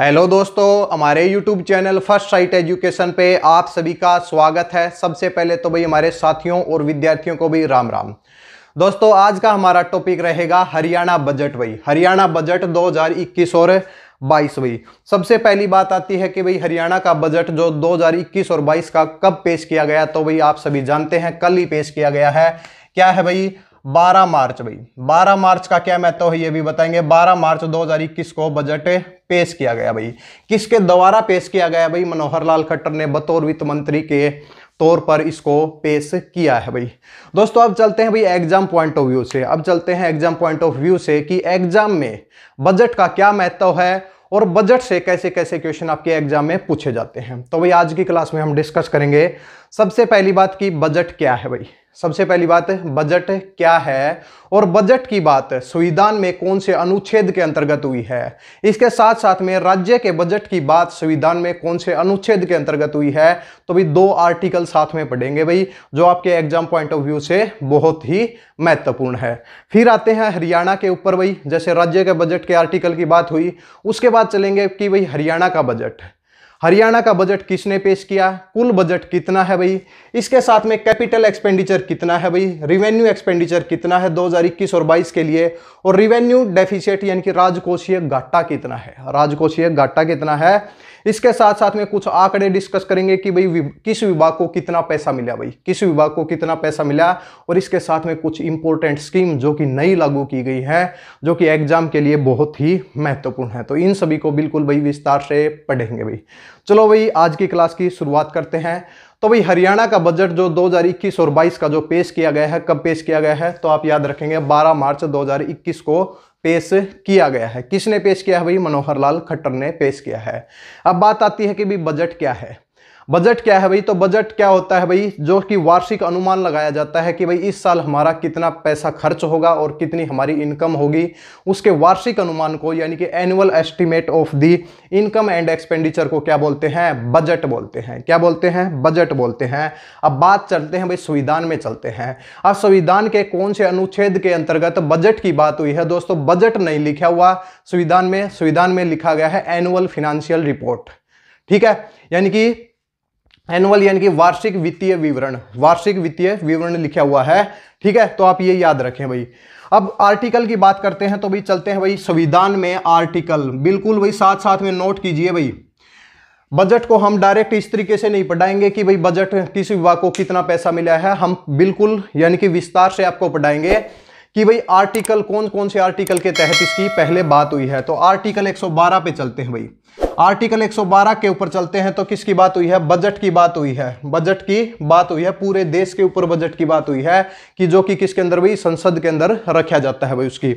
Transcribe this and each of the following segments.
hello दोस्तों हमारे YouTube channel first sight education पे आप सभी का स्वागत है सबसे पहले तो भाई हमारे साथियों और विद्यार्थियों को भी राम राम दोस्तों आज का हमारा टॉपिक रहेगा हरियाणा बजट भाई हरियाणा बजट 2021 और 22 भाई सबसे पहली बात आती है कि भाई हरियाणा का बजट जो 2021 और 22 का कब पेश किया गया तो भाई आप सभी जानते हैं कल ही पेश किया गया है क्या है भाई 12 मार्च भाई 12 मार्च का क्या महत्व तो है ये भी बताएंगे 12 मार्च 2021 को बजट पेश किया गया भाई किसके द्वारा पेश किया गया भाई मनोहर लाल खट्टर ने बतौर वित्त मंत्री के तौर पर इसको पेश किया है भाई दोस्तों अब चलते हैं भाई एग्जाम पॉइंट ऑफ व्यू से अब चलते हैं एग्जाम पॉइंट ऑफ व्यू से कि एग्जाम में बजट का क्या महत्व है और बजट से कैसे कैसे क्वेश्चन आपके एग्जाम में पूछे जाते हैं तो भाई आज की क्लास में हम डिस्कस करेंगे सबसे पहली बात कि बजट क्या है भाई सबसे पहली बात है बजट क्या है और बजट की बात संविधान में कौन से अनुच्छेद के अंतर्गत हुई है इसके साथ साथ में राज्य के बजट की बात संविधान में कौन से अनुच्छेद के अंतर्गत हुई है तो भी दो आर्टिकल साथ में पढ़ेंगे भाई जो आपके एग्जाम पॉइंट ऑफ व्यू से बहुत ही महत्वपूर्ण है फिर आते हैं हरियाणा के ऊपर भाई जैसे राज्य के बजट के आर्टिकल की बात हुई उसके बाद चलेंगे कि भाई हरियाणा का बजट हरियाणा का बजट किसने पेश किया कुल बजट कितना है भाई इसके साथ में कैपिटल एक्सपेंडिचर कितना है भाई रिवेन्यू एक्सपेंडिचर कितना है 2021 और 22 के लिए और रिवेन्यू डेफिशियट यानी कि राजकोषीय घाटा कितना है राजकोषीय घाटा कितना है इसके साथ साथ में कुछ आंकड़े डिस्कस करेंगे कि भाई किस विभाग को कितना पैसा मिला भाई किस विभाग को कितना पैसा मिला और इसके साथ में कुछ इंपॉर्टेंट स्कीम जो कि नई लागू की गई है जो कि एग्जाम के लिए बहुत ही महत्वपूर्ण है तो इन सभी को बिल्कुल भाई विस्तार से पढ़ेंगे भाई चलो भाई आज की क्लास की शुरुआत करते हैं तो भाई हरियाणा का बजट जो 2021 और 22 का जो पेश किया गया है कब पेश किया गया है तो आप याद रखेंगे 12 मार्च 2021 को पेश किया गया है किसने पेश किया है भाई मनोहर लाल खट्टर ने पेश किया है अब बात आती है कि भाई बजट क्या है बजट क्या है भाई तो बजट क्या होता है भाई जो कि वार्षिक अनुमान लगाया जाता है कि भाई इस साल हमारा कितना पैसा खर्च होगा और कितनी हमारी इनकम होगी उसके वार्षिक अनुमान को यानी कि annual estimate of the income and expenditure को क्या बोलते हैं बजट बोलते हैं क्या बोलते हैं बजट बोलते हैं अब बात चलते हैं भाई संविधान में चलते हैं अब संविधान के कौन से अनुच्छेद के अंतर्गत बजट की बात हुई है दोस्तों बजट नहीं लिखा हुआ संविधान में संविधान में लिखा गया है एनुअल फिनेंशियल रिपोर्ट ठीक है यानी कि एनुअल यानी कि वार्षिक वित्तीय विवरण वार्षिक वित्तीय विवरण लिखा हुआ है ठीक है तो आप ये याद रखें भाई अब आर्टिकल की बात करते हैं तो भाई चलते हैं भाई संविधान में आर्टिकल बिल्कुल भाई साथ साथ में नोट कीजिए भाई बजट को हम डायरेक्ट इस तरीके से नहीं पढ़ाएंगे कि भाई बजट किस विभाग को कितना पैसा मिला है हम बिल्कुल यानी कि विस्तार से आपको पढ़ाएंगे कि भाई आर्टिकल कौन कौन से आर्टिकल के तहत इसकी पहले बात हुई है तो आर्टिकल 112 पे चलते हैं भाई आर्टिकल 112 के ऊपर चलते हैं तो किसकी बात हुई है बजट की बात हुई है बजट की बात हुई है पूरे देश के ऊपर बजट की बात हुई है कि जो कि किसके अंदर भाई संसद के अंदर रखा जाता है भाई उसकी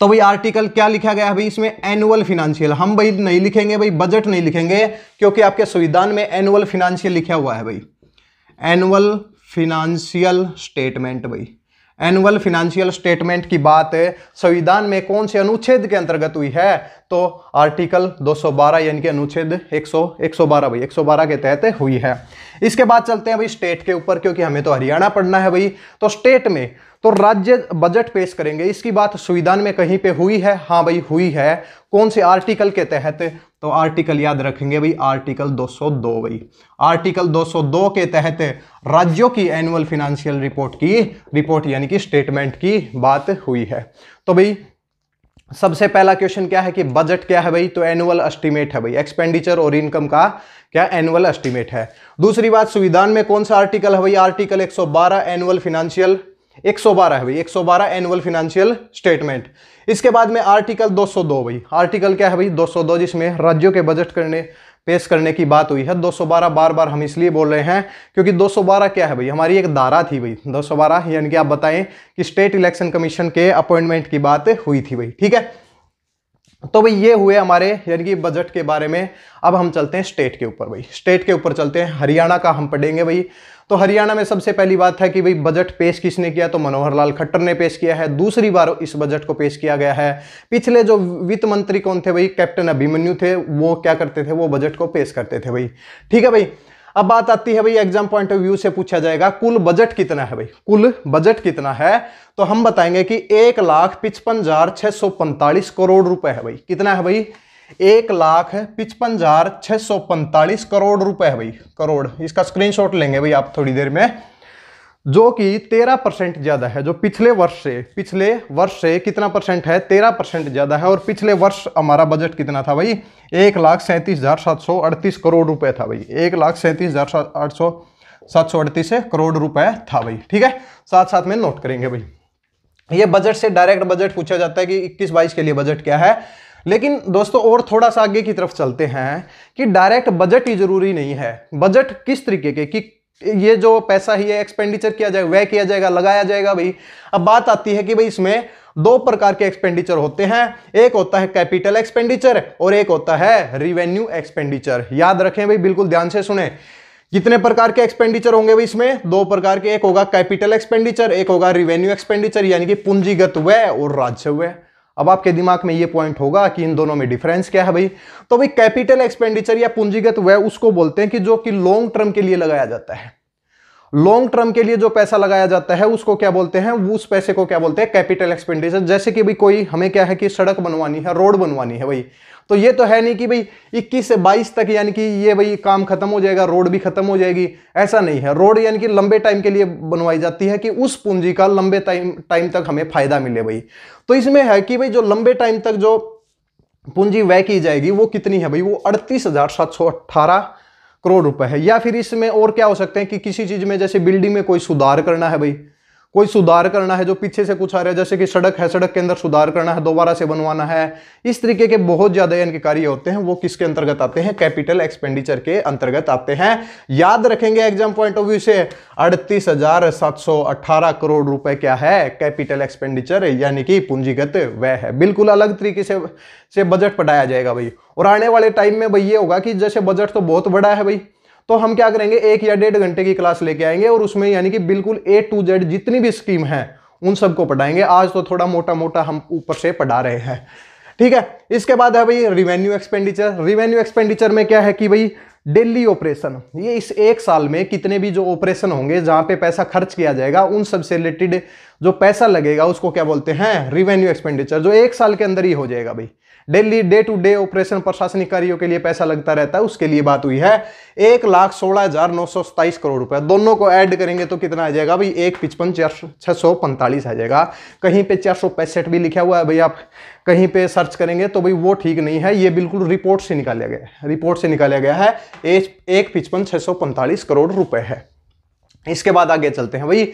तो भाई आर्टिकल क्या लिखा गया है भाई इसमें एनुअल फिनेंशियल हम भाई नहीं लिखेंगे भाई बजट नहीं लिखेंगे क्योंकि आपके संविधान में एनुअल फिनेंशियल लिखा हुआ है भाई एनुअल फिनेंशियल स्टेटमेंट भाई एनुअल फिनेंशियल स्टेटमेंट की बात संविधान में कौन से अनुच्छेद के अंतर्गत हुई है तो आर्टिकल 212 यानी कि अनुच्छेद 100 112 भाई 112 के तहत हुई है इसके बाद चलते हैं भाई स्टेट के ऊपर क्योंकि हमें तो हरियाणा पढ़ना है भाई तो स्टेट में तो राज्य बजट पेश करेंगे इसकी बात संविधान में कहीं पे हुई है हाँ भाई हुई है कौन से आर्टिकल के तहत तो आर्टिकल याद रखेंगे भाई आर्टिकल 202 भाई आर्टिकल 202 के तहत राज्यों की एनुअल फिनेंशियल रिपोर्ट की रिपोर्ट यानी कि स्टेटमेंट की बात हुई है तो भाई सबसे पहला क्वेश्चन क्या है कि बजट क्या है भाई तो एनुअल एस्टिमेट है भाई एक्सपेंडिचर और इनकम का क्या एनुअल एस्टिमेट है दूसरी बात संविधान में कौन सा आर्टिकल है भाई आर्टिकल 112 एनुअल फिनेंशियल 112 है भाई 112 एनुअल फिनेंशियल स्टेटमेंट इसके बाद में आर्टिकल 202 भाई आर्टिकल क्या है भाई 202 जिसमें राज्यों के बजट करने पेश करने की बात हुई है 212 बार बार हम इसलिए बोल रहे हैं क्योंकि 212 क्या है भाई हमारी एक धारा थी भाई 212 यानी कि आप बताएं कि स्टेट इलेक्शन कमीशन के अपॉइंटमेंट की बात हुई थी भाई ठीक है तो भाई ये हुए हमारे यानी कि बजट के बारे में अब हम चलते हैं स्टेट के ऊपर भाई स्टेट के ऊपर चलते हैं हरियाणा का हम पढ़ेंगे भाई तो हरियाणा में सबसे पहली बात है कि भाई बजट पेश किसने किया तो मनोहर लाल खट्टर ने पेश किया है दूसरी बार इस बजट को पेश किया गया है पिछले जो वित्त मंत्री कौन थे भाई कैप्टन अभिमन्यु थे वो क्या करते थे वो बजट को पेश करते थे भाई ठीक है भाई अब बात आती है भाई एग्जाम पॉइंट ऑफ व्यू से पूछा जाएगा कुल बजट कितना है भाई कुल बजट कितना है तो हम बताएंगे कि एक लाख पिचपन हजार छह सौ पैंतालीस करोड़ रुपए है भाई कितना है भाई एक लाख पिचपन हजार छह सौ पैंतालीस करोड़ रुपए है भाई करोड़ इसका स्क्रीनशॉट लेंगे भाई आप थोड़ी देर में जो कि 13 परसेंट ज़्यादा है जो पिछले वर्ष से पिछले वर्ष से कितना परसेंट है 13 परसेंट ज़्यादा है और पिछले वर्ष हमारा बजट कितना था भाई एक लाख सैंतीस हज़ार सात सौ अड़तीस करोड़ रुपए था भाई एक लाख सैंतीस हज़ार आठ सौ सात सौ अड़तीस करोड़ रुपए था भाई ठीक है साथ साथ में नोट करेंगे भाई ये बजट से डायरेक्ट बजट पूछा जाता है कि इक्कीस बाईस के लिए बजट क्या है लेकिन दोस्तों और थोड़ा सा आगे की तरफ चलते हैं कि डायरेक्ट बजट ही जरूरी नहीं है बजट किस तरीके के कि ये जो पैसा ही है एक्सपेंडिचर किया जाएगा वह किया जाएगा लगाया जाएगा भाई अब बात आती है कि भाई इसमें दो प्रकार के एक्सपेंडिचर होते हैं एक होता है कैपिटल एक्सपेंडिचर और एक होता है रिवेन्यू एक्सपेंडिचर याद रखें भाई बिल्कुल ध्यान से सुने कितने प्रकार के एक्सपेंडिचर होंगे भाई इसमें दो प्रकार के एक होगा कैपिटल एक्सपेंडिचर एक होगा रिवेन्यू एक्सपेंडिचर यानी कि पूंजीगत व्यय और राज्य व्यय अब आपके दिमाग में ये पॉइंट होगा कि इन दोनों में डिफरेंस क्या है भाई तो भाई कैपिटल एक्सपेंडिचर या पूंजीगत व्यय उसको बोलते हैं कि जो कि लॉन्ग टर्म के लिए लगाया जाता है लॉन्ग टर्म के लिए जो पैसा लगाया जाता है उसको क्या बोलते हैं उस पैसे को क्या बोलते हैं कैपिटल एक्सपेंडिचर जैसे कि भाई कोई हमें क्या है कि सड़क बनवानी है रोड बनवानी है भाई तो ये तो है नहीं कि भाई इक्कीस से बाईस तक यानी कि ये भाई काम खत्म हो जाएगा रोड भी खत्म हो जाएगी ऐसा नहीं है रोड यानी कि लंबे टाइम के लिए बनवाई जाती है कि उस पूंजी का लंबे टाइम टाइम तक हमें फायदा मिले भाई तो इसमें है कि भाई जो लंबे टाइम तक जो पूंजी वह की जाएगी वो कितनी है भाई वो अड़तीस हजार सात सौ अट्ठारह करोड़ रुपए है या फिर इसमें और क्या हो सकते हैं कि किसी चीज में जैसे बिल्डिंग में कोई सुधार करना है भाई कोई सुधार करना है जो पीछे से कुछ आ रहा है जैसे कि सड़क है सड़क के अंदर सुधार करना है दोबारा से बनवाना है इस तरीके के बहुत ज़्यादा इनके कार्य होते हैं वो किसके अंतर्गत आते हैं कैपिटल एक्सपेंडिचर के अंतर्गत आते हैं याद रखेंगे एग्जाम पॉइंट ऑफ व्यू से अड़तीस करोड़ रुपए क्या है कैपिटल एक्सपेंडिचर यानी कि पूंजीगत वह है बिल्कुल अलग तरीके से से बजट पढ़ाया जाएगा भाई और आने वाले टाइम में भाई ये होगा कि जैसे बजट तो बहुत बड़ा है भाई तो हम क्या करेंगे एक या डेढ़ घंटे की क्लास लेके आएंगे और उसमें यानी कि बिल्कुल ए टू जेड जितनी भी स्कीम है उन सबको पढ़ाएंगे आज तो थोड़ा मोटा मोटा हम ऊपर से पढ़ा रहे हैं ठीक है इसके बाद है भाई रिवेन्यू एक्सपेंडिचर रिवेन्यू एक्सपेंडिचर में क्या है कि भाई डेली ऑपरेशन ये इस एक साल में कितने भी जो ऑपरेशन होंगे जहाँ पे पैसा खर्च किया जाएगा उन सब से रिलेटेड जो पैसा लगेगा उसको क्या बोलते हैं रिवेन्यू एक्सपेंडिचर जो एक साल के अंदर ही हो जाएगा भाई daily day to day operation प्रशासनिक कार्यों के लिए पैसा लगता रहता है उसके लिए बात हुई है एक लाख सोलह हजार नौ सौ सताइस करोड़ रुपए दोनों को ऐड करेंगे तो कितना आ जाएगा भाई एक पिचपन चार छः सौ पैंतालीस आ जाएगा कहीं पे चार सौ पैंसठ भी लिखा हुआ है भाई आप कहीं पे सर्च करेंगे तो भाई वो ठीक नहीं है ये बिल्कुल रिपोर्ट से निकाला गया है रिपोर्ट से निकाला गया है एक पिचपन छः सौ पैंतालीस करोड़ रुपए है इसके बाद आगे चलते हैं भाई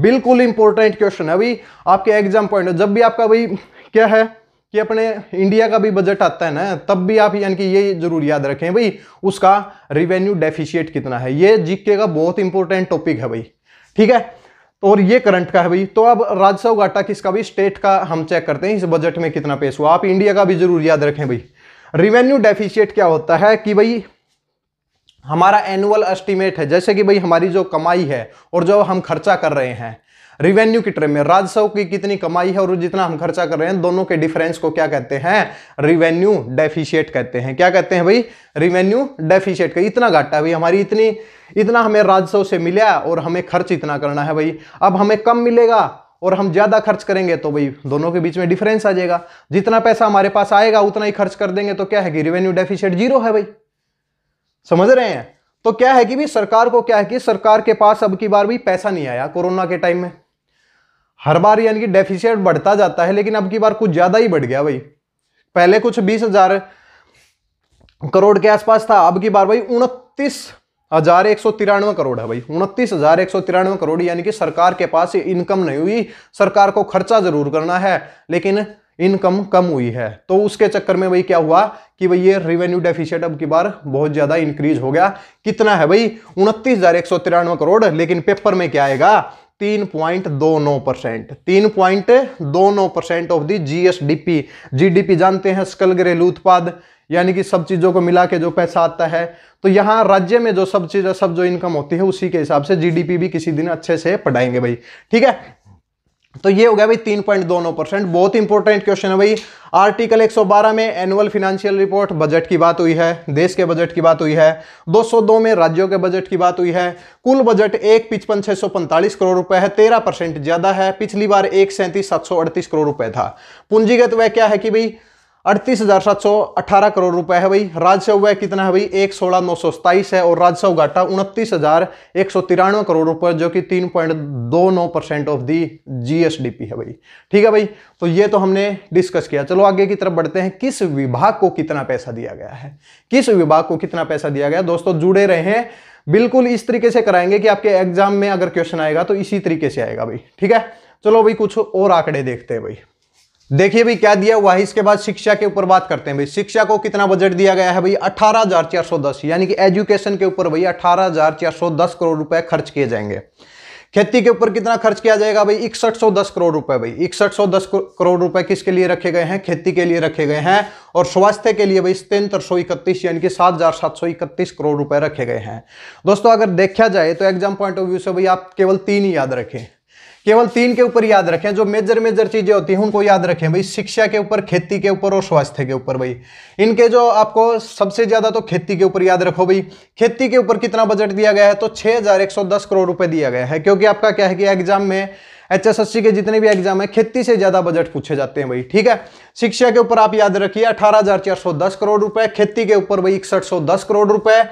बिल्कुल इंपॉर्टेंट क्वेश्चन है भाई आपके एग्जाम पॉइंट जब भी आपका भाई क्या है कि अपने इंडिया का भी बजट आता है ना तब भी आप यानी कि ये जरूर याद रखें भाई उसका रिवेन्यू डेफिशिएट कितना है ये जीके का बहुत इंपॉर्टेंट टॉपिक है भाई ठीक है और ये करंट का है भाई तो अब राजस्व घाटा किसका भी स्टेट का हम चेक करते हैं इस बजट में कितना पेश हुआ आप इंडिया का भी जरूर याद रखें भाई रिवेन्यू डेफिशिएट क्या होता है कि भाई हमारा एनुअल एस्टिमेट है जैसे कि भाई हमारी जो कमाई है और जो हम खर्चा कर रहे हैं रिवेन्यू की टर्म में राजस्व की कितनी कमाई है और जितना हम खर्चा कर रहे हैं दोनों के डिफरेंस को क्या कहते हैं रिवेन्यू डेफिशिएट कहते हैं क्या कहते हैं भाई रिवेन्यू डेफिशिएट का इतना घाटा भाई हमारी इतनी इतना हमें राजस्व से मिला और हमें खर्च इतना करना है भाई अब हमें कम मिलेगा और हम ज़्यादा खर्च करेंगे तो भाई दोनों के बीच में डिफरेंस आ जाएगा जितना पैसा हमारे पास आएगा उतना ही खर्च कर देंगे तो क्या है कि रिवेन्यू डेफिशिएट जीरो है भाई समझ रहे हैं तो क्या है कि भी सरकार को क्या है कि सरकार के पास अब की बार भी पैसा नहीं आया कोरोना के टाइम में हर बार यानी कि डेफिशियट बढ़ता जाता है लेकिन अब की बार कुछ ज्यादा ही बढ़ गया भाई पहले कुछ बीस हजार करोड़ के आसपास था अब की बार भाई उनतीस हजार एक सौ तिरानवे करोड़ है भाई उनतीस हजार एक सौ तिरानवे करोड़ यानी कि सरकार के पास इनकम नहीं हुई सरकार को खर्चा जरूर करना है लेकिन इनकम कम हुई है तो उसके चक्कर में भाई क्या हुआ कि भाई ये रेवेन्यू डेफिशिएट अब की बार बहुत ज्यादा इंक्रीज हो गया कितना है भाई उनतीस हजार एक सौ तिरानवे करोड़ लेकिन पेपर में क्या आएगा तीन पॉइंट दो नौ परसेंट तीन पॉइंट दो नौ percent of the GSDP GDP जानते हैं सकल घरेलू उत्पाद यानी कि सब चीज़ों को मिला के जो पैसा आता है तो यहाँ राज्य में जो सब चीज़ सब जो इनकम होती है उसी के हिसाब से जीडीपी भी किसी दिन अच्छे से पढ़ाएंगे भाई ठीक है तो ये हो गया भाई तीन पॉइंट दोनों परसेंट बहुत इंपॉर्टेंट क्वेश्चन है भाई आर्टिकल 112 में एनुअल फिनेंशियल रिपोर्ट बजट की बात हुई है देश के बजट की बात हुई है 202 में राज्यों के बजट की बात हुई है कुल बजट एक पिचपन छह करोड़ रुपए है तेरह परसेंट ज्यादा है पिछली बार एक सैंतीस सात करोड़ रुपए था पूंजीगत वह क्या है कि भाई अड़तीस हजार सात सौ अठारह करोड़ रुपए है भाई राजस्व व्यय कितना है भाई एक सोलह नौ सौ सताईस है और राजस्व घाटा उनतीस हजार एक सौ तिरानवे करोड़ रुपए जो कि तीन पॉइंट दो नौ परसेंट ऑफ दी जीएसडीपी है भाई ठीक है भाई तो ये तो हमने डिस्कस किया चलो आगे की तरफ बढ़ते हैं किस विभाग को कितना पैसा दिया गया है किस विभाग को कितना पैसा दिया गया दोस्तों जुड़े रहे हैं बिल्कुल इस तरीके से कराएंगे कि आपके एग्जाम में अगर क्वेश्चन आएगा तो इसी तरीके से आएगा भाई ठीक है चलो भाई कुछ और आंकड़े देखते हैं भाई देखिए भाई क्या दिया हुआ है इसके बाद शिक्षा के ऊपर बात करते हैं भाई शिक्षा को कितना बजट दिया गया है भाई अठारह हजार चार सौ दस यानी कि एजुकेशन के ऊपर भाई अठारह हजार चार सौ दस करोड़ रुपए खर्च किए जाएंगे खेती के ऊपर कितना खर्च किया जाएगा भाई इकसठ सौ दस करोड़ रुपए भाई इकसठ सौ दस करोड़ रुपए किसके लिए रखे गए हैं खेती के लिए रखे गए हैं और स्वास्थ्य के लिए भाई तेतर सौ इकतीस यानी कि सात हजार सात सौ इकतीस करोड़ रुपए रखे गए हैं दोस्तों अगर देखा जाए तो एग्जाम पॉइंट ऑफ व्यू से भाई आप केवल तीन ही याद रखें केवल तीन के ऊपर याद रखें जो मेजर मेजर चीज़ें होती हैं उनको याद रखें भाई शिक्षा के ऊपर खेती के ऊपर और स्वास्थ्य के ऊपर भाई इनके जो आपको सबसे ज़्यादा तो खेती के ऊपर याद रखो भाई खेती के ऊपर कितना बजट दिया गया है तो दस करोड़ रुपए दिया गया है क्योंकि आपका क्या है कि एग्जाम में एच के जितने भी एग्जाम है खेती से ज्यादा बजट पूछे जाते हैं भाई ठीक है शिक्षा के ऊपर आप याद रखिए अठारह करोड़ रुपए खेती के ऊपर भाई इकसठ करोड़ रुपए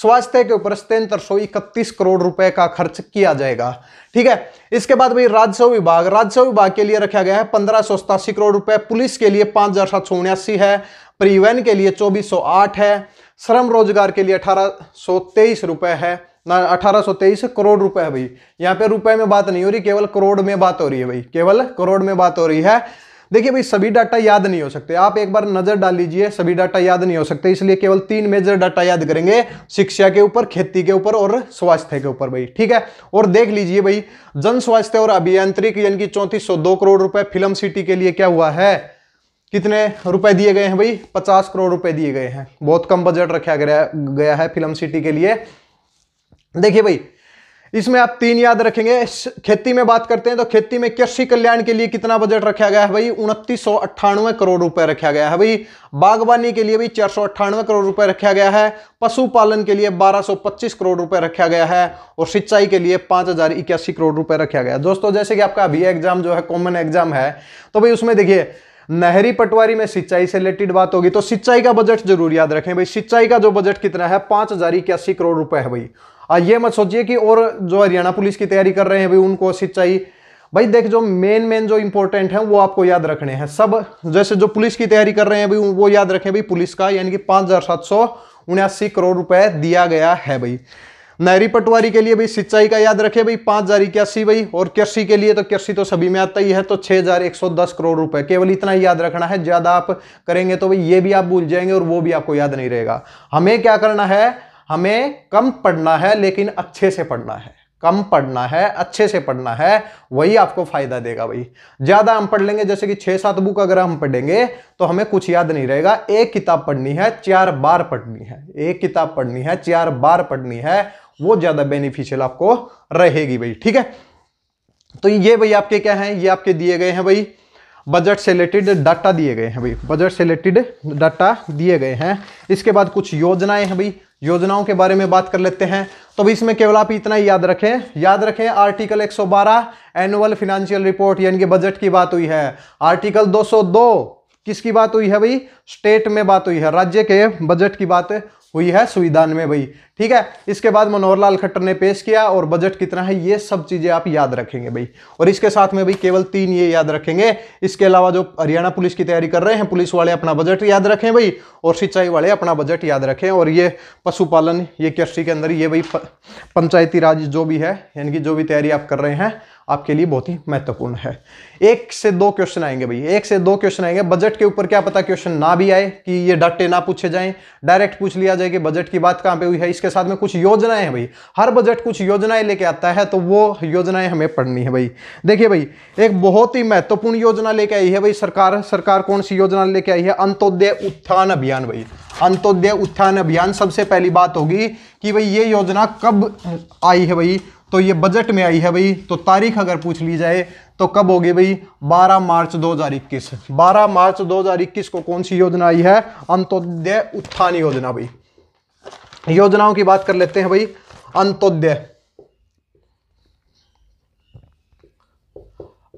स्वास्थ्य के ऊपर सतहत्तर सौ इकतीस करोड़ रुपए का खर्च किया जाएगा ठीक है इसके बाद भाई राजस्व विभाग राजस्व विभाग के लिए रखा गया है पंद्रह सौ सतासी करोड़ रुपए पुलिस के लिए पांच हजार सात सौ उन्यासी है परिवहन के लिए चौबीस सौ आठ है श्रम रोजगार के लिए अठारह सौ तेईस रुपए है ना अठारह करोड़ रुपए है भाई यहाँ पे रुपए में बात नहीं हो रही केवल करोड़ में बात हो रही है भाई केवल करोड़ में बात हो रही है देखिए भाई सभी डाटा याद नहीं हो सकते आप एक बार नजर डाल लीजिए सभी डाटा याद नहीं हो सकते इसलिए केवल तीन मेजर डाटा याद करेंगे शिक्षा के ऊपर खेती के ऊपर और स्वास्थ्य के ऊपर भाई ठीक है और देख लीजिए भाई जन स्वास्थ्य और अभियांत्रिक यानी कि चौंतीस करोड़ रुपए फिल्म सिटी के लिए क्या हुआ है कितने रुपए दिए गए हैं भाई पचास करोड़ रुपए दिए गए हैं बहुत कम बजट रखा गया गया है फिल्म सिटी के लिए देखिए भाई इसमें आप तीन याद रखेंगे खेती में बात करते हैं तो खेती में कृषि कल्याण के लिए कितना बजट रखा गया है भाई उनतीस करोड़ रुपए रखा गया है भाई बागवानी के लिए भी चार करोड़ रुपए रखा गया है पशुपालन के लिए 1225 करोड़ रुपए रखा गया है और सिंचाई के लिए पांच करोड़ रुपए रखा गया है दोस्तों जैसे कि आपका अभी एग्जाम जो है कॉमन एग्जाम है तो भाई उसमें देखिए नहरी पटवारी में सिंचाई से रिलेटेड बात होगी तो सिंचाई का बजट जरूर याद रखें भाई सिंचाई का जो बजट कितना है पांच करोड़ रुपए है भाई ये मत सोचिए कि और जो हरियाणा पुलिस की तैयारी कर रहे हैं भाई उनको सिंचाई भाई देख जो मेन मेन जो इंपॉर्टेंट है वो आपको याद रखने हैं सब जैसे जो पुलिस की तैयारी कर रहे हैं भाई वो याद रखें भाई पुलिस का यानी कि पाँच हजार सात सौ करोड़ रुपए दिया गया है भाई नहरी पटवारी के लिए भाई सिंचाई का याद रखे भाई पाँच हजार इक्यासी भाई और कृषि के लिए तो कृषि तो सभी में आता ही है तो छः हजार एक सौ दस करोड़ रुपए केवल इतना याद रखना है ज़्यादा आप करेंगे तो भाई ये भी आप भूल जाएंगे और वो भी आपको याद नहीं रहेगा हमें क्या करना है हमें कम पढ़ना है लेकिन अच्छे से पढ़ना है कम पढ़ना है अच्छे से पढ़ना है वही आपको फायदा देगा भाई ज्यादा हम पढ़ लेंगे जैसे कि छह सात बुक अगर हम पढ़ेंगे तो हमें कुछ याद नहीं रहेगा एक किताब पढ़नी है चार बार पढ़नी है एक किताब पढ़नी है चार बार पढ़नी है वो ज्यादा बेनिफिशियल आपको रहेगी भाई ठीक है तो ये भाई आपके क्या है ये आपके दिए गए हैं भाई बजट से रिलेटेड डाटा दिए गए हैं भाई बजट से रिलेटेड डाटा दिए गए हैं इसके बाद कुछ योजनाएं हैं भाई योजनाओं के बारे में बात कर लेते हैं तो इसमें केवल आप इतना ही याद रखें याद रखें आर्टिकल 112 एनुअल फिनेंशियल रिपोर्ट यानी कि बजट की बात हुई है आर्टिकल 202 किसकी बात हुई है भाई स्टेट में बात हुई है राज्य के बजट की बात हुई है संविधान में भाई ठीक है इसके बाद मनोहर लाल खट्टर ने पेश किया और बजट कितना है ये सब चीज़ें आप याद रखेंगे भाई और इसके साथ में भाई केवल तीन ये याद रखेंगे इसके अलावा जो हरियाणा पुलिस की तैयारी कर रहे हैं पुलिस वाले अपना बजट याद रखें भाई और सिंचाई वाले अपना बजट याद रखें और ये पशुपालन ये कृषि के अंदर ये भाई पंचायती राज जो भी है यानी कि जो भी तैयारी आप कर रहे हैं आपके लिए बहुत ही महत्वपूर्ण है एक से दो क्वेश्चन आएंगे भाई एक से दो क्वेश्चन आएंगे बजट के ऊपर क्या पता क्वेश्चन ना भी आए कि ये डाटे ना पूछे जाए डायरेक्ट पूछ लिया जाए है कि बजट की बात कहाँ पे हुई है इसके साथ में कुछ योजनाएं हैं भाई हर बजट कुछ योजनाएं लेके आता है तो वो योजनाएं हमें पढ़नी है भाई देखिए भाई एक बहुत ही महत्वपूर्ण योजना लेके आई है भाई सरकार सरकार कौन सी योजना लेके आई है अंत्योदय उत्थान अभियान भाई अंत्योदय उत्थान अभियान सबसे पहली बात होगी कि भाई ये योजना कब आई है भाई तो ये बजट में आई है भाई तो तारीख अगर पूछ ली जाए तो कब होगी भाई 12 मार्च 2021 12 मार्च 2021 को कौन सी योजना आई है अंत्योदय उत्थान योजना भाई योजनाओं की बात कर लेते हैं भाई अंतोदय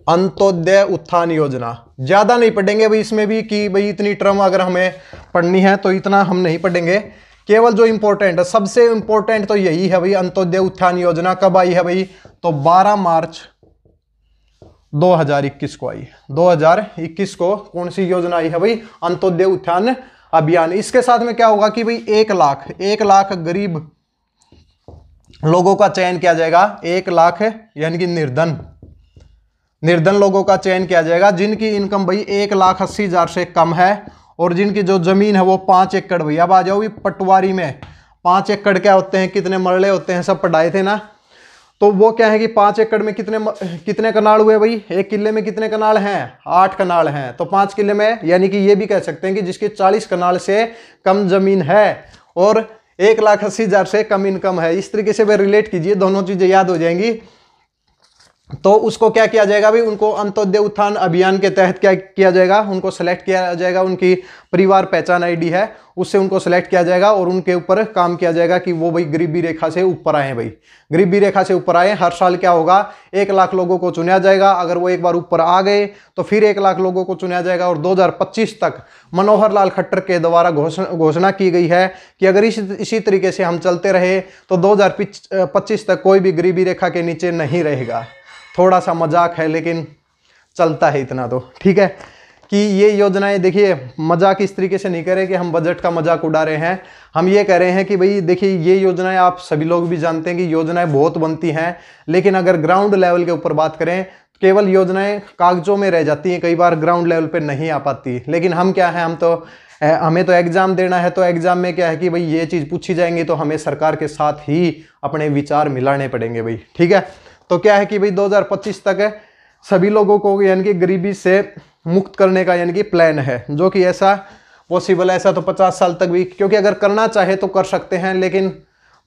अंतोदय उत्थान योजना ज़्यादा नहीं पढ़ेंगे भाई इसमें भी कि भाई इतनी टर्म अगर हमें पढ़नी है तो इतना हम नहीं पढ़ेंगे केवल जो इंपॉर्टेंट है सबसे इंपॉर्टेंट तो यही है भाई अंत्योदय उत्थान योजना कब आई है भाई तो 12 मार्च 2021 को आई 2021 को कौन सी योजना आई है भाई अंतोदय उत्थान अभियान इसके साथ में क्या होगा कि भाई एक लाख एक लाख गरीब लोगों का चयन किया जाएगा एक लाख यानी कि निर्धन निर्धन लोगों का चयन किया जाएगा जिनकी इनकम भाई एक लाख अस्सी हजार से कम है और जिनकी जो जमीन है वो पांच एकड़ भाई अब आ जाओ भी पटवारी में पांच एकड़ क्या होते हैं कितने मरले होते हैं सब पढ़ाए थे ना तो वो क्या है कि पाँच एकड़ में कितने कितने कनाल हुए भाई एक किले में कितने कनाल हैं आठ कनाल हैं तो पाँच किले में यानी कि ये भी कह सकते हैं कि जिसकी चालीस कनाल से कम जमीन है और एक लाख अस्सी हज़ार से कम इनकम है इस तरीके से वे रिलेट कीजिए दोनों चीज़ें याद हो जाएंगी तो उसको क्या किया जाएगा भाई उनको अंत्योदय उत्थान अभियान के तहत क्या किया जाएगा उनको सेलेक्ट किया जाएगा उनकी परिवार पहचान आईडी है उससे उनको सेलेक्ट किया जाएगा और उनके ऊपर काम किया जाएगा कि वो भाई गरीबी रेखा से ऊपर आए भाई गरीबी रेखा से ऊपर आए हर साल क्या होगा एक लाख लोगों को चुना जाएगा अगर वो एक बार ऊपर आ गए तो फिर एक लाख लोगों को चुना जाएगा और दो तक मनोहर लाल खट्टर के द्वारा घोषणा घोषणा की गई है कि अगर इसी तरीके से हम चलते रहे तो दो तक कोई भी गरीबी रेखा के नीचे नहीं रहेगा थोड़ा सा मजाक है लेकिन चलता है इतना तो ठीक है कि ये योजनाएं देखिए मजाक इस तरीके से नहीं करें कि हम बजट का मजाक उड़ा रहे हैं हम ये कह रहे हैं कि भाई देखिए ये योजनाएं आप सभी लोग भी जानते हैं कि योजनाएं बहुत बनती हैं लेकिन अगर ग्राउंड लेवल के ऊपर बात करें केवल योजनाएं कागजों में रह जाती हैं कई बार ग्राउंड लेवल पर नहीं आ पाती लेकिन हम क्या हैं हम तो हमें तो एग्ज़ाम देना है तो एग्ज़ाम में क्या है कि भाई ये चीज़ पूछी जाएंगी तो हमें सरकार के साथ ही अपने विचार मिलाने पड़ेंगे भाई ठीक है तो क्या है कि भाई 2025 तक है सभी लोगों को यानी कि गरीबी से मुक्त करने का यानी कि प्लान है जो कि ऐसा पॉसिबल है ऐसा तो 50 साल तक भी क्योंकि अगर करना चाहे तो कर सकते हैं लेकिन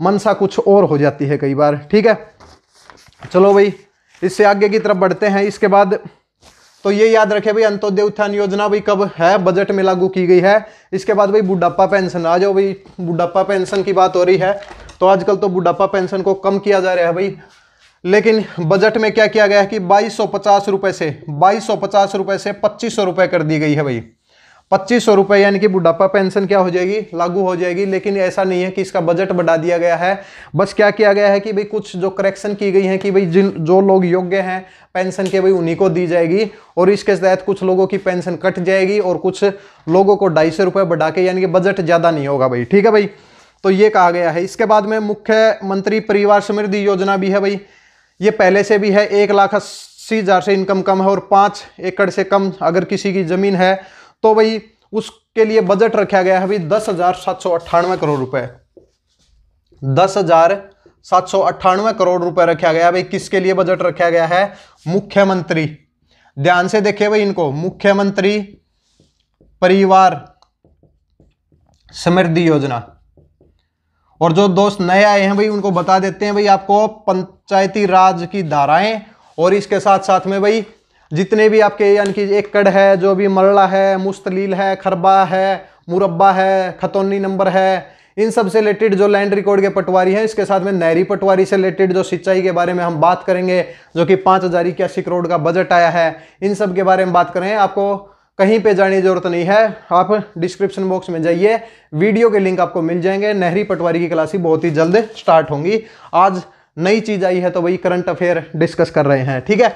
मनसा कुछ और हो जाती है कई बार ठीक है चलो भाई इससे आगे की तरफ बढ़ते हैं इसके बाद तो ये याद रखे भाई अंत्योदय उत्थान योजना भाई कब है बजट में लागू की गई है इसके बाद भाई बुढ़ापा पेंशन आ जाओ भाई बुढ़ापा पेंशन की बात हो रही है तो आजकल तो बुढ़ापा पेंशन को कम किया जा रहा है भाई लेकिन बजट में क्या किया गया है कि बाईस सौ पचास रुपये से बाईस सौ पचास से पच्चीस सौ कर दी गई है भाई पच्चीस सौ रुपये यानी कि बुढ़ापा पेंशन क्या हो जाएगी लागू हो जाएगी लेकिन ऐसा नहीं है कि इसका बजट बढ़ा दिया गया है बस क्या किया गया है कि भाई कुछ जो करेक्शन की गई है कि भाई जिन जो लोग योग्य हैं पेंशन के भाई उन्हीं को दी जाएगी और इसके तहत कुछ लोगों की पेंशन कट जाएगी और कुछ लोगों को ढाई सौ रुपये बढ़ा के यानी कि बजट ज़्यादा नहीं होगा भाई ठीक है भाई तो ये कहा गया है इसके बाद में मुख्यमंत्री परिवार समृद्धि योजना भी है भाई ये पहले से भी है एक लाख अस्सी हज़ार से इनकम कम है और पाँच एकड़ से कम अगर किसी की ज़मीन है तो भाई उसके लिए बजट रखा गया है भाई दस हज़ार सात सौ अट्ठानवे करोड़ रुपए दस हज़ार सात सौ अट्ठानवे करोड़ रुपए रखा गया है भाई किसके लिए बजट रखा गया है मुख्यमंत्री ध्यान से देखिए भाई इनको मुख्यमंत्री परिवार समृद्धि योजना और जो दोस्त नए आए हैं भाई उनको बता देते हैं भाई आपको पंचायती राज की धाराएं और इसके साथ साथ में भाई जितने भी आपके यानी कि एकड़ है जो भी मरला है मुस्तलील है खरबा है मुरब्बा है खतौनी नंबर है इन सब से रिलेटेड जो लैंड रिकॉर्ड के पटवारी हैं इसके साथ में नहरी पटवारी से रिलेटेड जो सिंचाई के बारे में हम बात करेंगे जो कि पाँच हज़ार इक्यासी करोड़ का बजट आया है इन सब के बारे में बात करें आपको कहीं पे जाने की जरूरत नहीं है आप डिस्क्रिप्शन बॉक्स में जाइए वीडियो के लिंक आपको मिल जाएंगे नहरी पटवारी की क्लासी बहुत ही जल्द स्टार्ट होंगी आज नई चीज आई है तो वही करंट अफेयर डिस्कस कर रहे हैं ठीक है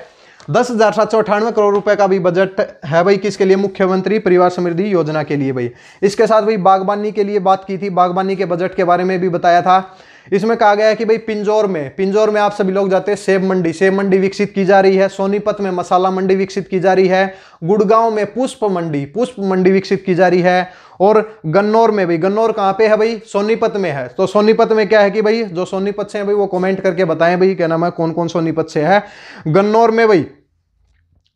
दस हजार सात सौ अठानवे करोड़ रुपए का भी बजट है भाई किसके लिए मुख्यमंत्री परिवार समृद्धि योजना के लिए भाई इसके साथ भाई बागबानी के लिए बात की थी बागबानी के बजट के बारे में भी बताया था इसमें कहा गया है कि भाई पिंजौर में पिंजौर में आप सभी लोग जाते हैं सेब मंडी सेब मंडी विकसित की जा रही है सोनीपत में मसाला मंडी विकसित की जा रही है गुड़गांव में पुष्प मंडी पुष्प मंडी विकसित की जा रही है और गन्नौर में भाई गन्नौर कहाँ पे है भाई सोनीपत में है तो सोनीपत में क्या है कि भाई जो सोनीपत से है भाई वो कमेंट करके बताएं भाई क्या नाम है कौन कौन सोनीपत से है गन्नौर में भाई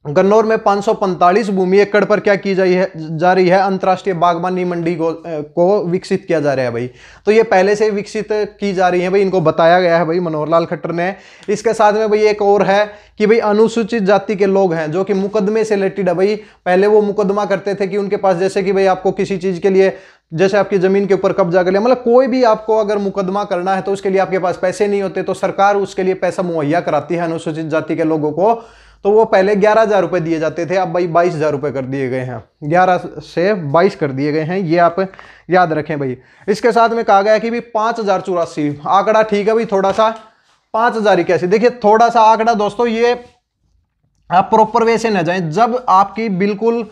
गन्नौर में 545 भूमि एकड़ पर क्या की जाई है जा रही है अंतर्राष्ट्रीय बागवानी मंडी को, को विकसित किया जा रहा है भाई तो ये पहले से विकसित की जा रही है भाई इनको बताया गया है भाई मनोहर लाल खट्टर ने इसके साथ में भाई एक और है कि भाई अनुसूचित जाति के लोग हैं जो कि मुकदमे से रिलेटेड है भाई पहले वो मुकदमा करते थे कि उनके पास जैसे कि भाई आपको किसी चीज़ के लिए जैसे आपकी ज़मीन के ऊपर कब्जा कर लिया मतलब कोई भी आपको अगर मुकदमा करना है तो उसके लिए आपके पास पैसे नहीं होते तो सरकार उसके लिए पैसा मुहैया कराती है अनुसूचित जाति के लोगों को तो वो पहले ग्यारह हज़ार रुपये दिए जाते थे अब भाई बाईस हज़ार रुपये कर दिए गए हैं ग्यारह से बाईस कर दिए गए हैं ये आप याद रखें भाई इसके साथ में कहा गया कि भाई पाँच हज़ार चौरासी आंकड़ा ठीक है भाई थोड़ा सा पाँच हज़ार इक्यासी देखिए थोड़ा सा आंकड़ा दोस्तों ये आप प्रॉपर वे से न जाए जब आपकी बिल्कुल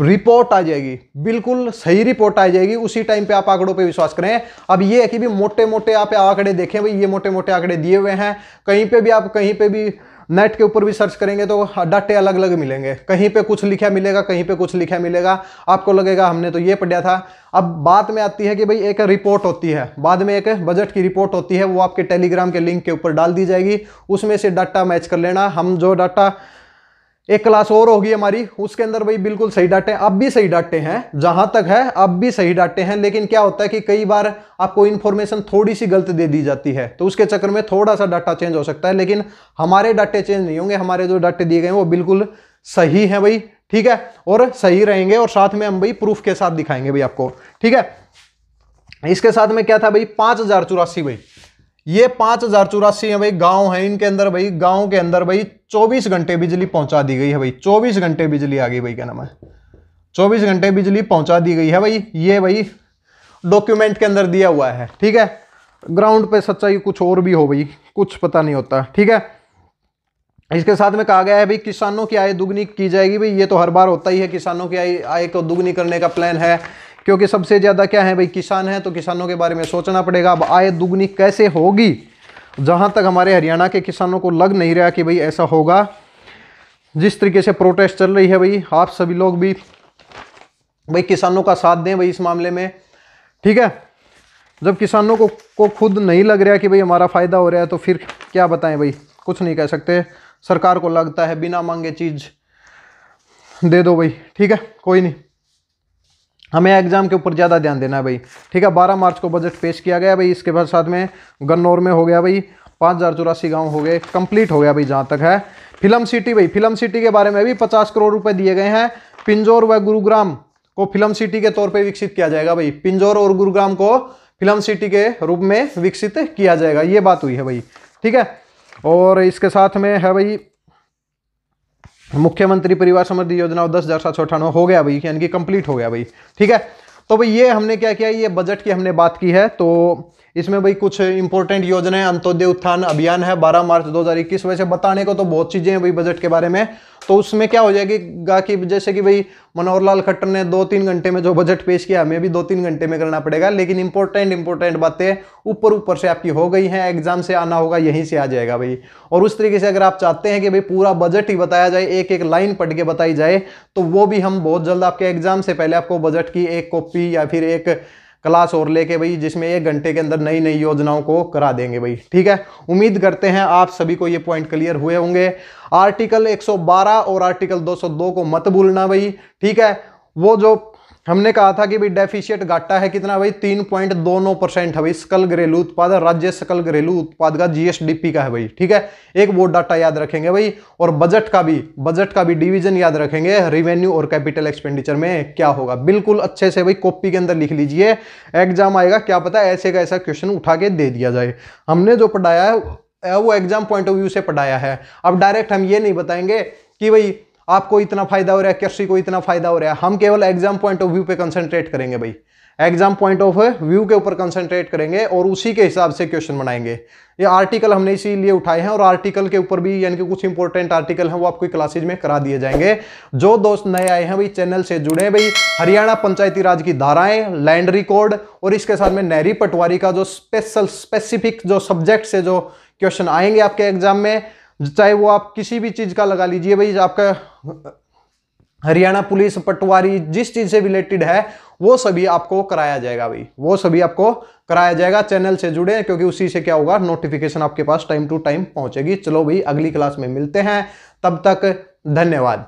रिपोर्ट आ जाएगी बिल्कुल सही रिपोर्ट आ जाएगी उसी टाइम पे आप आंकड़ों पे विश्वास करें अब ये है कि भी मोटे मोटे आप आंकड़े देखें भाई ये मोटे मोटे आंकड़े दिए हुए हैं कहीं पे भी आप कहीं पे भी नेट के ऊपर भी सर्च करेंगे तो डाटे अलग अलग मिलेंगे कहीं पे कुछ लिखा मिलेगा कहीं पे कुछ लिखा मिलेगा आपको लगेगा हमने तो ये पढ़ा था अब बाद में आती है कि भाई एक रिपोर्ट होती है बाद में एक बजट की रिपोर्ट होती है वो आपके टेलीग्राम के लिंक के ऊपर डाल दी जाएगी उसमें से डाटा मैच कर लेना हम जो डाटा एक क्लास और होगी हमारी उसके अंदर भाई बिल्कुल सही डाटे अब भी सही डाटे हैं जहां तक है अब भी सही डाटे हैं लेकिन क्या होता है कि कई बार आपको इन्फॉर्मेशन थोड़ी सी गलत दे दी जाती है तो उसके चक्कर में थोड़ा सा डाटा चेंज हो सकता है लेकिन हमारे डाटे चेंज नहीं होंगे हमारे जो डाटे दिए गए वो बिल्कुल सही है भाई ठीक है और सही रहेंगे और साथ में हम भाई प्रूफ के साथ दिखाएंगे भाई आपको ठीक है इसके साथ में क्या था भाई पांच हजार चौरासी भाई ये पांच हजार चौरासी है भाई गांव है इनके अंदर भाई गांव के अंदर भाई चौबीस घंटे बिजली पहुंचा दी गई है भाई चौबीस घंटे बिजली आ गई भाई क्या नाम है चौबीस घंटे बिजली पहुंचा दी गई है भाई ये भाई डॉक्यूमेंट के अंदर दिया हुआ है ठीक है ग्राउंड पे सच्चाई कुछ और भी हो भाई कुछ पता नहीं होता ठीक है इसके साथ में कहा गया है भाई किसानों की आय दुगनी की जाएगी भाई ये तो हर बार होता ही है किसानों की आय आय को दुगनी करने का प्लान है क्योंकि सबसे ज़्यादा क्या है भाई किसान है तो किसानों के बारे में सोचना पड़ेगा अब आय दुगनी कैसे होगी जहाँ तक हमारे हरियाणा के किसानों को लग नहीं रहा कि भाई ऐसा होगा जिस तरीके से प्रोटेस्ट चल रही है भाई आप सभी लोग भी भाई किसानों का साथ दें भाई इस मामले में ठीक है जब किसानों को को खुद नहीं लग रहा कि भाई हमारा फ़ायदा हो रहा है तो फिर क्या बताएं भाई कुछ नहीं कह सकते सरकार को लगता है बिना मांगे चीज़ दे दो भाई ठीक है कोई नहीं हमें एग्जाम के ऊपर ज़्यादा ध्यान देना है भाई ठीक है बारह मार्च को बजट पेश किया गया भाई इसके बाद साथ में गन्नौर में हो गया भाई पाँच हज़ार चौरासी गाँव हो गए कंप्लीट हो गया भाई जहाँ तक है फिल्म सिटी भाई फिल्म सिटी के बारे में भी पचास करोड़ रुपए दिए गए हैं पिंजौर व गुरुग्राम को फिल्म सिटी के तौर पे विकसित किया जाएगा भाई पिंजौर और गुरुग्राम को फिल्म सिटी के रूप में विकसित किया जाएगा ये बात हुई है भाई ठीक है और इसके साथ में है भाई मुख्यमंत्री परिवार समृद्धि योजना दस हज़ार सात सौ अठानवे हो गया भाई यानी कि कंप्लीट हो गया भाई ठीक है तो भाई ये हमने क्या किया ये बजट की हमने बात की है तो इसमें भाई कुछ इंपॉर्टेंट योजनाएं अंत्योदय उत्थान अभियान है 12 मार्च 2021 वैसे बताने को तो बहुत चीज़ें हैं भाई बजट के बारे में तो उसमें क्या हो जाएगा कि जैसे कि भाई मनोहर लाल खट्टर ने दो तीन घंटे में जो बजट पेश किया हमें भी दो तीन घंटे में करना पड़ेगा लेकिन इंपॉर्टेंट इंपॉर्टेंट बातें ऊपर ऊपर से आपकी हो गई हैं एग्जाम से आना होगा यहीं से आ जाएगा भाई और उस तरीके से अगर आप चाहते हैं कि भाई पूरा बजट ही बताया जाए एक एक लाइन पढ़ के बताई जाए तो वो भी हम बहुत जल्द आपके एग्जाम से पहले आपको बजट की एक कॉपी या फिर एक क्लास और लेके भाई जिसमें एक घंटे के अंदर नई नई योजनाओं को करा देंगे भाई ठीक है उम्मीद करते हैं आप सभी को ये पॉइंट क्लियर हुए होंगे आर्टिकल 112 और आर्टिकल 202 को मत भूलना भाई ठीक है वो जो हमने कहा था कि भाई डेफिशिएट घाटा है कितना भाई तीन पॉइंट दो नौ परसेंट है भाई सकल घरेलू उत्पाद राज्य सकल घरेलू उत्पाद का जीएसडीपी का है भाई ठीक है एक वो डाटा याद रखेंगे भाई और बजट का भी बजट का भी डिवीजन याद रखेंगे रिवेन्यू और कैपिटल एक्सपेंडिचर में क्या होगा बिल्कुल अच्छे से भाई कॉपी के अंदर लिख लीजिए एग्जाम आएगा क्या पता ऐसे का ऐसा क्वेश्चन उठा के दे दिया जाए हमने जो पढ़ाया है वो एग्जाम पॉइंट ऑफ व्यू से पढ़ाया है अब डायरेक्ट हम ये नहीं बताएंगे कि भाई आपको इतना फायदा हो रहा है कृषि को इतना फायदा हो रहा है हम केवल एग्जाम पॉइंट ऑफ व्यू पे कंसंट्रेट करेंगे भाई एग्जाम पॉइंट ऑफ व्यू के ऊपर कंसंट्रेट करेंगे और उसी के हिसाब से क्वेश्चन बनाएंगे ये आर्टिकल हमने इसीलिए उठाए हैं और आर्टिकल के ऊपर भी यानी कि कुछ इंपॉर्टेंट आर्टिकल हैं वो आपको क्लासेज में करा दिए जाएंगे जो दोस्त नए आए हैं भाई चैनल से जुड़े हैं भाई हरियाणा पंचायती राज की धाराएं लैंड रिकॉर्ड और इसके साथ में नहरी पटवारी का जो स्पेशल स्पेसिफिक जो सब्जेक्ट से जो क्वेश्चन आएंगे आपके एग्जाम में चाहे वो आप किसी भी चीज़ का लगा लीजिए भाई आपका हरियाणा पुलिस पटवारी जिस चीज़ से रिलेटेड है वो सभी आपको कराया जाएगा भाई वो सभी आपको कराया जाएगा चैनल से जुड़े क्योंकि उसी से क्या होगा नोटिफिकेशन आपके पास टाइम टू टाइम पहुंचेगी चलो भाई अगली क्लास में मिलते हैं तब तक धन्यवाद